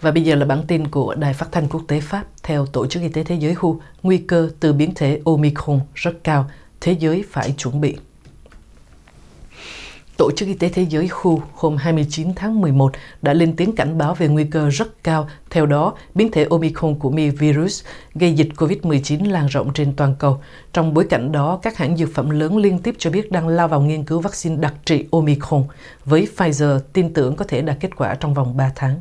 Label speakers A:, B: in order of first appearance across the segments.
A: Và bây giờ là bản tin của Đài Phát thanh Quốc tế Pháp. Theo Tổ chức Y tế Thế giới WHO, nguy cơ từ biến thể Omicron rất cao, thế giới phải chuẩn bị. Tổ chức Y tế Thế giới WHO hôm 29 tháng 11 đã lên tiếng cảnh báo về nguy cơ rất cao. Theo đó, biến thể Omicron của mi virus gây dịch COVID-19 lan rộng trên toàn cầu. Trong bối cảnh đó, các hãng dược phẩm lớn liên tiếp cho biết đang lao vào nghiên cứu vaccine đặc trị Omicron với Pfizer tin tưởng có thể đạt kết quả trong vòng 3 tháng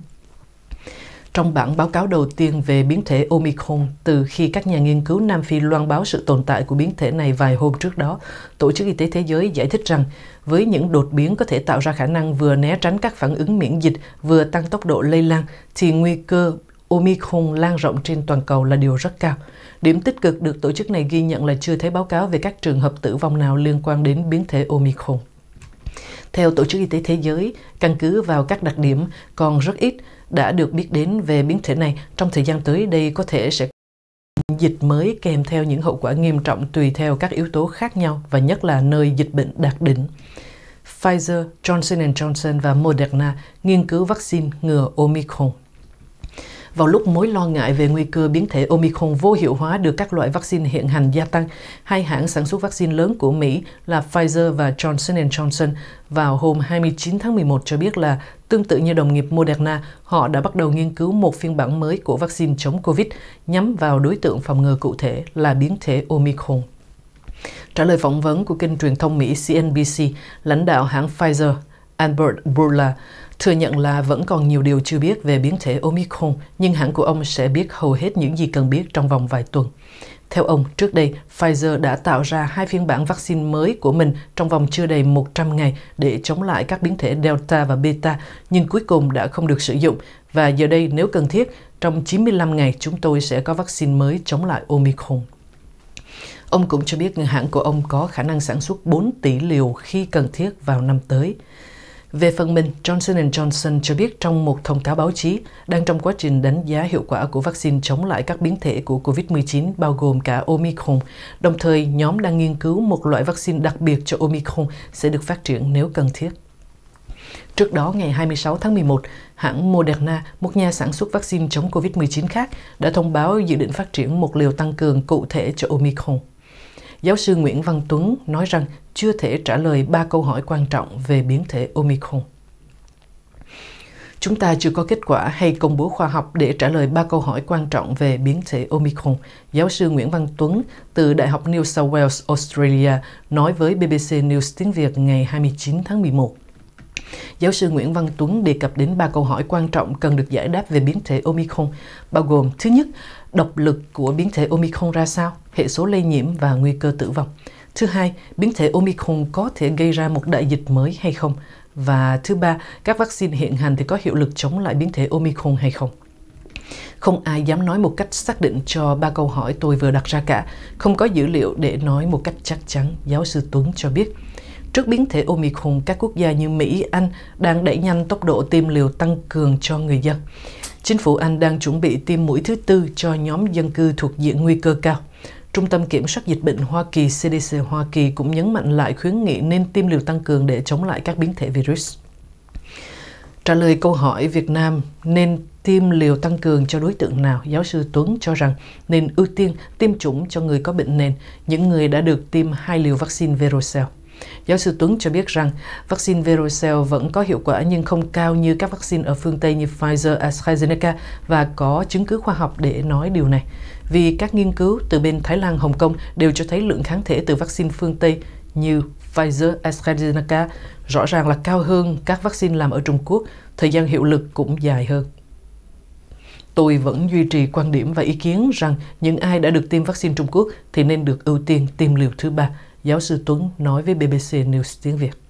A: trong bản báo cáo đầu tiên về biến thể Omicron từ khi các nhà nghiên cứu Nam Phi loan báo sự tồn tại của biến thể này vài hôm trước đó, Tổ chức Y tế Thế giới giải thích rằng với những đột biến có thể tạo ra khả năng vừa né tránh các phản ứng miễn dịch vừa tăng tốc độ lây lan thì nguy cơ Omicron lan rộng trên toàn cầu là điều rất cao. Điểm tích cực được tổ chức này ghi nhận là chưa thấy báo cáo về các trường hợp tử vong nào liên quan đến biến thể Omicron. Theo Tổ chức Y tế Thế giới, căn cứ vào các đặc điểm còn rất ít đã được biết đến về biến thể này, trong thời gian tới đây có thể sẽ dịch mới kèm theo những hậu quả nghiêm trọng tùy theo các yếu tố khác nhau và nhất là nơi dịch bệnh đạt đỉnh. Pfizer, Johnson Johnson và Moderna nghiên cứu vaccine ngừa Omicron vào lúc mối lo ngại về nguy cơ biến thể Omicron vô hiệu hóa được các loại vaccine hiện hành gia tăng, hai hãng sản xuất vaccine lớn của Mỹ là Pfizer và Johnson Johnson vào hôm 29 tháng 11 cho biết là Tương tự như đồng nghiệp Moderna, họ đã bắt đầu nghiên cứu một phiên bản mới của vaccine chống COVID nhắm vào đối tượng phòng ngừa cụ thể là biến thể Omicron. Trả lời phỏng vấn của kênh truyền thông Mỹ CNBC, lãnh đạo hãng Pfizer Albert Bourla thừa nhận là vẫn còn nhiều điều chưa biết về biến thể Omicron, nhưng hãng của ông sẽ biết hầu hết những gì cần biết trong vòng vài tuần. Theo ông, trước đây, Pfizer đã tạo ra hai phiên bản vaccine mới của mình trong vòng chưa đầy 100 ngày để chống lại các biến thể Delta và Beta, nhưng cuối cùng đã không được sử dụng. Và giờ đây, nếu cần thiết, trong 95 ngày chúng tôi sẽ có vaccine mới chống lại Omicron. Ông cũng cho biết hãng của ông có khả năng sản xuất 4 tỷ liều khi cần thiết vào năm tới. Về phần mình, Johnson Johnson cho biết trong một thông cáo báo chí đang trong quá trình đánh giá hiệu quả của vaccine chống lại các biến thể của COVID-19 bao gồm cả Omicron. Đồng thời, nhóm đang nghiên cứu một loại vaccine đặc biệt cho Omicron sẽ được phát triển nếu cần thiết. Trước đó, ngày 26 tháng 11, hãng Moderna, một nhà sản xuất vaccine chống COVID-19 khác, đã thông báo dự định phát triển một liều tăng cường cụ thể cho Omicron giáo sư Nguyễn Văn Tuấn nói rằng chưa thể trả lời ba câu hỏi quan trọng về biến thể Omicron. Chúng ta chưa có kết quả hay công bố khoa học để trả lời ba câu hỏi quan trọng về biến thể Omicron, giáo sư Nguyễn Văn Tuấn từ Đại học New South Wales, Australia nói với BBC News tiếng Việt ngày 29 tháng 11 giáo sư Nguyễn Văn Tuấn đề cập đến ba câu hỏi quan trọng cần được giải đáp về biến thể Omicron, bao gồm thứ nhất, độc lực của biến thể Omicron ra sao, hệ số lây nhiễm và nguy cơ tử vong. Thứ hai, biến thể Omicron có thể gây ra một đại dịch mới hay không? Và thứ ba, các vaccine hiện hành thì có hiệu lực chống lại biến thể Omicron hay không? Không ai dám nói một cách xác định cho ba câu hỏi tôi vừa đặt ra cả, không có dữ liệu để nói một cách chắc chắn, giáo sư Tuấn cho biết. Trước biến thể Omicron, các quốc gia như Mỹ, Anh đang đẩy nhanh tốc độ tiêm liều tăng cường cho người dân. Chính phủ Anh đang chuẩn bị tiêm mũi thứ tư cho nhóm dân cư thuộc diện nguy cơ cao. Trung tâm Kiểm soát Dịch bệnh Hoa Kỳ CDC Hoa Kỳ cũng nhấn mạnh lại khuyến nghị nên tiêm liều tăng cường để chống lại các biến thể virus. Trả lời câu hỏi Việt Nam nên tiêm liều tăng cường cho đối tượng nào, giáo sư Tuấn cho rằng nên ưu tiên tiêm chủng cho người có bệnh nền, những người đã được tiêm hai liều vaccine Verocell. Giáo sư Tuấn cho biết rằng vaccine Verocell vẫn có hiệu quả nhưng không cao như các vaccine ở phương Tây như Pfizer, AstraZeneca và có chứng cứ khoa học để nói điều này. Vì các nghiên cứu từ bên Thái Lan, Hồng Kông đều cho thấy lượng kháng thể từ vaccine phương Tây như Pfizer, AstraZeneca rõ ràng là cao hơn các vaccine làm ở Trung Quốc, thời gian hiệu lực cũng dài hơn. Tôi vẫn duy trì quan điểm và ý kiến rằng những ai đã được tiêm vaccine Trung Quốc thì nên được ưu tiên tiêm liều thứ ba giáo sư Tuấn nói với BBC News tiếng Việt.